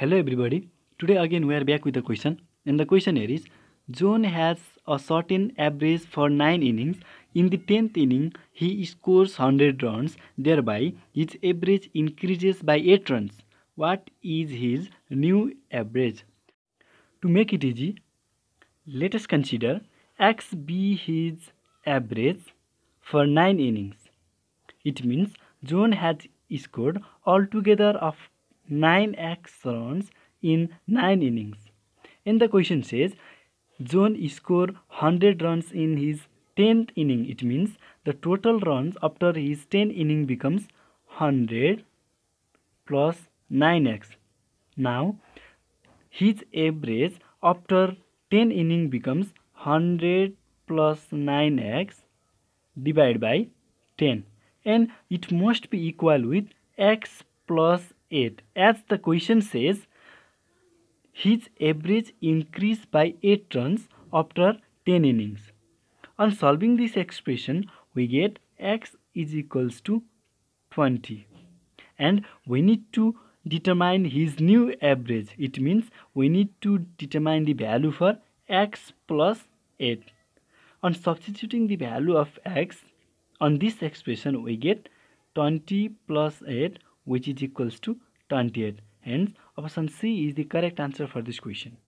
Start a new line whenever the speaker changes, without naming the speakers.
Hello everybody, today again we are back with a question and the question here is John has a certain average for 9 innings. In the 10th inning, he scores 100 runs, thereby his average increases by 8 runs. What is his new average? To make it easy, let us consider x be his average for 9 innings. It means John has scored altogether of 9 x runs in 9 innings. And the question says, John scored 100 runs in his 10th inning. It means the total runs after his 10 inning becomes 100 plus 9x. Now, his average after 10 inning becomes 100 plus 9x divided by 10 and it must be equal with x plus 8 as the question says his average increased by 8 runs after 10 innings on solving this expression we get x is equals to 20 and we need to determine his new average it means we need to determine the value for x plus 8 on substituting the value of x on this expression we get 20 plus 8 which is equals to 28 hence option c is the correct answer for this question